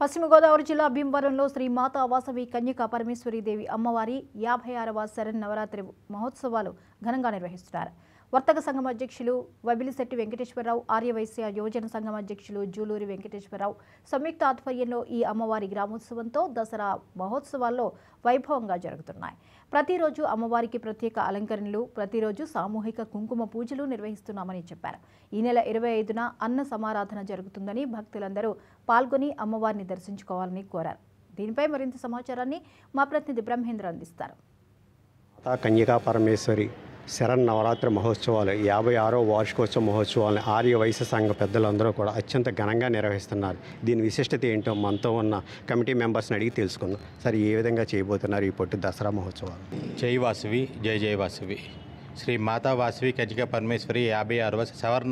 పశ్చిమ గోదావరి జిల్లా భీమవరంలో శ్రీ మాతా వాసవి కన్యక పరమేశ్వరీదేవి అమ్మవారి యాభై ఆరవ నవరాత్రి మహోత్సవాలు ఘనంగా నిర్వహిస్తున్నారు వర్తక సంఘం అధ్యక్షులు వబిలిశెట్టి వెంకటేశ్వరరావు ఆర్యవైశ్య యోజన సంఘం అధ్యక్షులు జూలూరి వెంకటేశ్వరరావు సంయుక్త ఆధ్వర్యంలో ఈ అమ్మవారి గ్రామోత్సవంతో దసరా మహోత్సవాల్లో వైభవంగా జరుగుతున్నాయి ప్రతిరోజు అమ్మవారికి ప్రత్యేక అలంకరణలు ప్రతిరోజు సామూహిక కుంకుమ పూజలు నిర్వహిస్తున్నామని చెప్పారు ఈ నెల ఇరవై ఐదున అన్న సమారాధన జరుగుతుందని భక్తులందరూ పాల్గొని అమ్మవారిని దర్శించుకోవాలని కోరారు దీనిపై మరింత సమాచారాన్ని మా ప్రతినిధి బ్రహ్మేంద్ర అందిస్తారు కన్యకా పరమేశ్వరి నవరాత్రి మహోత్సవాలు యాభై ఆరో వార్షికోత్సవ మహోత్సవాలను ఆర్య వయసు సంఘ పెద్దలందరూ కూడా అత్యంత ఘనంగా నిర్వహిస్తున్నారు దీని విశిష్టత ఏంటో మనతో ఉన్న కమిటీ మెంబర్స్ని అడిగి తెలుసుకుందాం సరే ఏ విధంగా చేయబోతున్నారు ఈ పొట్టి దసరా మహోత్సవాలు జై వాసవి జై జయ వాసవి శ్రీ మాతా వాసవి కజిక పరమేశ్వరి యాభై ఆరవ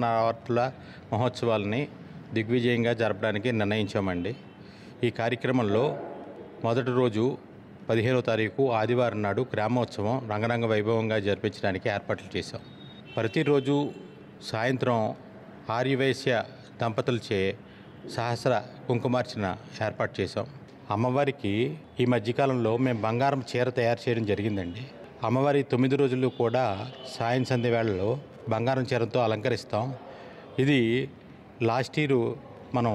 నవరాత్రుల మహోత్సవాలని దిగ్విజయంగా జరపడానికి నిర్ణయించామండి ఈ కార్యక్రమంలో మొదటి రోజు పదిహేనో తారీఖు ఆదివారం నాడు గ్రామోత్సవం రంగరంగ వైభవంగా జరిపించడానికి ఏర్పాట్లు చేశాం ప్రతిరోజు సాయంత్రం ఆర్యవైశ్య దంపతులచే సహస్ర కుంకుమార్చన ఏర్పాటు చేశాం అమ్మవారికి ఈ మధ్యకాలంలో మేము బంగారం చీర తయారు చేయడం జరిగిందండి అమ్మవారి తొమ్మిది రోజులు కూడా సాయం సంధ్య వేళలో బంగారం చీరతో అలంకరిస్తాం ఇది లాస్ట్ ఇయర్ మనం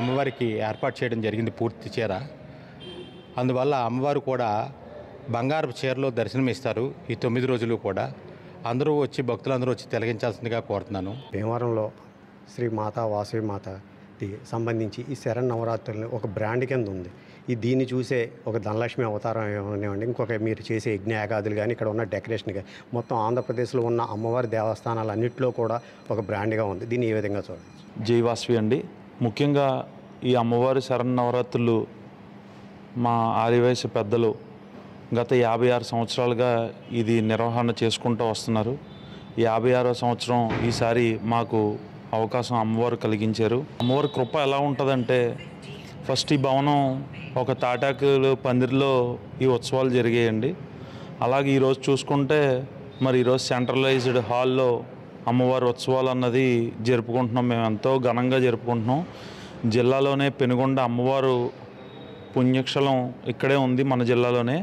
అమ్మవారికి ఏర్పాటు చేయడం జరిగింది పూర్తి చీర అందువల్ల అమ్మవారు కూడా బంగారపు చీరలో దర్శనమిస్తారు ఈ తొమ్మిది రోజులు కూడా అందరూ వచ్చి భక్తులందరూ వచ్చి తెలగించాల్సిందిగా కోరుతున్నాను భీమవరంలో శ్రీ మాతా వాసవి మాతకి సంబంధించి ఈ శరణ్ నవరాత్రులని ఒక బ్రాండ్ కింద ఉంది ఈ దీన్ని చూసే ఒక ధనలక్ష్మి అవతారం ఏమనివ్వండి ఇంకొక మీరు చేసే యజ్ఞయాగాదులు కానీ ఇక్కడ ఉన్న డెకరేషన్ కానీ మొత్తం ఆంధ్రప్రదేశ్లో ఉన్న అమ్మవారి దేవస్థానాలు అన్నింటిలో కూడా ఒక బ్రాండ్గా ఉంది దీన్ని ఏ విధంగా చూడండి జై అండి ముఖ్యంగా ఈ అమ్మవారి శరణ్ నవరాత్రులు మా ఆదివాసి పెద్దలు గత యాభై ఆరు సంవత్సరాలుగా ఇది నిర్వహణ చేసుకుంటూ వస్తున్నారు యాభై ఆరో సంవత్సరం ఈసారి మాకు అవకాశం అమ్మవారు కలిగించారు అమ్మవారి కృప ఎలా ఉంటుందంటే ఫస్ట్ ఈ భవనం ఒక తాటాకులు పందిరిలో ఈ ఉత్సవాలు జరిగాయండి అలాగే ఈరోజు చూసుకుంటే మరి ఈరోజు సెంట్రలైజ్డ్ హాల్లో అమ్మవారి ఉత్సవాలు అన్నది జరుపుకుంటున్నాం మేము ఎంతో ఘనంగా జరుపుకుంటున్నాం జిల్లాలోనే పెనుగొండ అమ్మవారు పుణ్యక్షలం ఇక్కడే ఉంది మన జిల్లాలోనే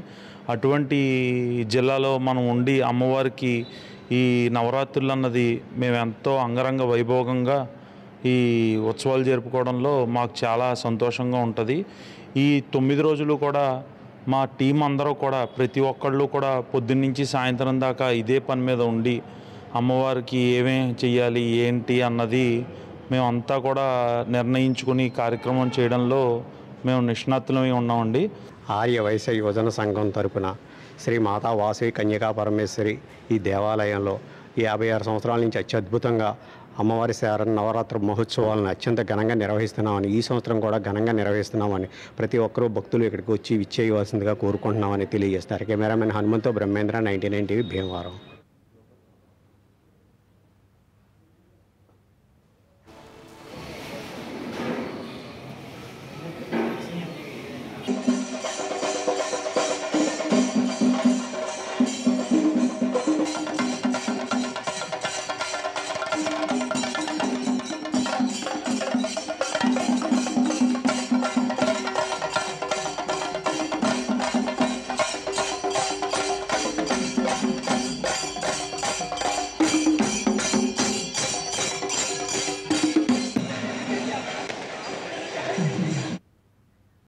అటువంటి జిల్లాలో మనం ఉండి అమ్మవారికి ఈ నవరాత్రులు అన్నది మేము ఎంతో అంగరంగ వైభోగంగా ఈ ఉత్సవాలు జరుపుకోవడంలో మాకు చాలా సంతోషంగా ఉంటుంది ఈ తొమ్మిది రోజులు కూడా మా టీం అందరూ కూడా ప్రతి ఒక్కళ్ళు కూడా నుంచి సాయంత్రం దాకా ఇదే పని మీద ఉండి అమ్మవారికి ఏమేం చెయ్యాలి ఏంటి అన్నది మేమంతా కూడా నిర్ణయించుకుని కార్యక్రమం చేయడంలో మేము నిష్ణాతులమై ఉన్నామండి ఆర్య వైశ్య యువజన సంఘం తరపున శ్రీ మాతా వాసవి కన్యకా పరమేశ్వరి ఈ దేవాలయంలో యాభై ఆరు సంవత్సరాల నుంచి అత్యద్భుతంగా అమ్మవారి శార నవరాత్రి మహోత్సవాలను అత్యంత ఘనంగా నిర్వహిస్తున్నామని ఈ సంవత్సరం కూడా ఘనంగా నిర్వహిస్తున్నామని ప్రతి ఒక్కరూ భక్తులు ఇక్కడికి వచ్చి విచ్చేయవలసిందిగా కోరుకుంటున్నామని తెలియజేస్తారు కెమెరామెన్ హనుమంతో Brahmendra ninety nine TV Bhimavaram